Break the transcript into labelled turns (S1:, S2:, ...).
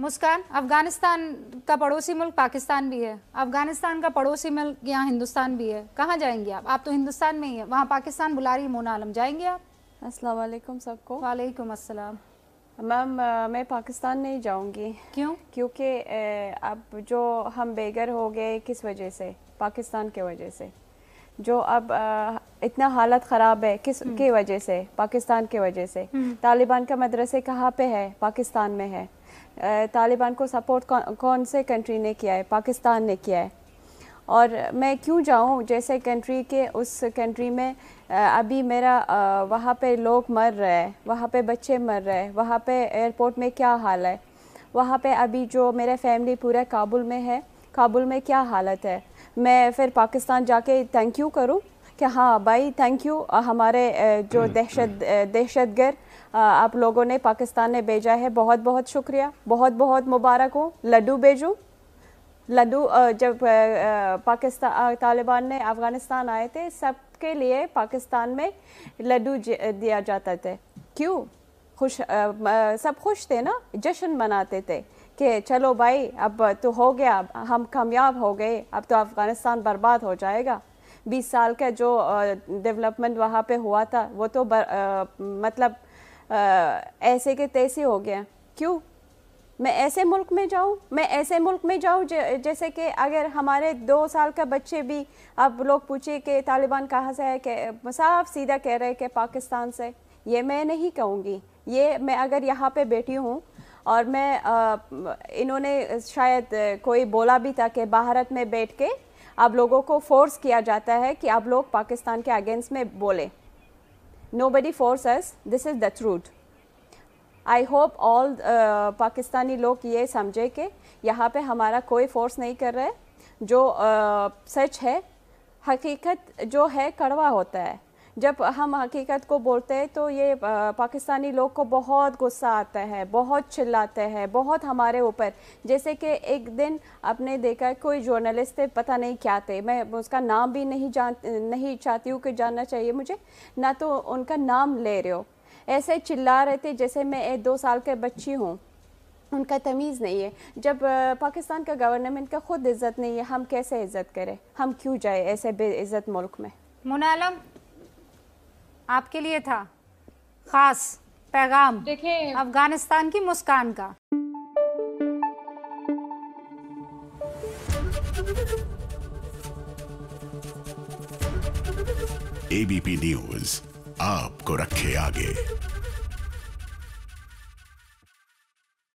S1: मुस्कान अफगानिस्तान का पड़ोसी मुल्क पाकिस्तान भी है अफगानिस्तान का पड़ोसी मुल्क यहाँ हिंदुस्तान भी है कहाँ जाएंगे आप आप तो हिंदुस्तान में ही है वहाँ पाकिस्तान बुला रही मोना आलम जाएंगे आप अस्सलाम वालेकुम सबको वालेकुम अस्सलाम मैम मैं पाकिस्तान नहीं जाऊँगी
S2: क्यों क्योंकि अब जो हम बेघर हो गए किस वजह से पाकिस्तान के वजह से जो अब आ, इतना हालत ख़राब है किस हम्म। के वजह से पाकिस्तान के वजह से हम्म। तालिबान का मदरसे कहाँ पे है पाकिस्तान में है तालिबान को सपोर्ट कौ, कौन से कंट्री ने किया है पाकिस्तान ने किया है और मैं क्यों जाऊँ जैसे कंट्री के उस कंट्री में अभी मेरा वहाँ पे लोग मर रहे हैं वहाँ पे बच्चे मर रहे हैं वहाँ पे एयरपोर्ट में क्या हाल है वहाँ पे अभी जो मेरे फैमिली पूरे काबुल में है काबुल में क्या हालत है मैं फिर पाकिस्तान जाके थैंक यू करूँ कि हाँ भाई थैंक यू हमारे जो हम्म, दहशत हम्म। दहशत गर्द आप लोगों ने पाकिस्तान ने भेजा है बहुत बहुत शुक्रिया बहुत बहुत मुबारक हो लड्डू भेजो लड्डू जब पाकिस्तान तालिबान ने अफ़गानिस्तान आए थे सबके लिए पाकिस्तान में लड्डू दिया जाता था क्यों खुश सब खुश थे ना जश्न मनाते थे कि चलो भाई अब तो हो गया हम कामयाब हो गए अब तो अफ़गानिस्तान बर्बाद हो जाएगा बीस साल का जो डेवलपमेंट वहाँ पे हुआ था वो तो बर, आ, मतलब आ, ऐसे के तैसे हो गया क्यों मैं ऐसे मुल्क में जाऊँ मैं ऐसे मुल्क में जाऊँ जैसे कि अगर हमारे दो साल का बच्चे भी अब लोग पूछे कि तालिबान कहाँ से है कि साफ सीधा कह रहे हैं कि पाकिस्तान से ये मैं नहीं कहूँगी ये मैं अगर यहाँ पे बैठी हूँ और मैं आ, इन्होंने शायद कोई बोला भी था कि भारत में बैठ के आप लोगों को फोर्स किया जाता है कि आप लोग पाकिस्तान के अगेंस्ट में बोले nobody forces this is the truth I hope all Pakistani लोग ये समझे कि यहाँ पे हमारा कोई फोर्स नहीं कर रहा है जो uh, सच है हकीकत जो है कड़वा होता है जब हम हकीकत को बोलते हैं तो ये पाकिस्तानी लोग को बहुत गुस्सा आता है बहुत चिल्लाते हैं बहुत हमारे ऊपर जैसे कि एक दिन आपने देखा कोई जर्नलिस्ट थे पता नहीं क्या थे मैं उसका नाम भी नहीं जान नहीं चाहती हूँ कि जानना चाहिए मुझे ना तो उनका नाम ले रहे हो ऐसे चिल्ला रहे थे जैसे मैं एक दो साल के बच्ची हूँ उनका तमीज़ नहीं है जब पाकिस्तान का गवर्नमेंट का ख़ुद इज़्ज़त नहीं है हम कैसे इज़्ज़त करें हम क्यों जाए ऐसे बेइज़्ज़त मुल्क में
S1: मुनालम आपके लिए था खास पैगाम देखिए अफगानिस्तान की मुस्कान का
S2: एबीपी न्यूज आपको रखे आगे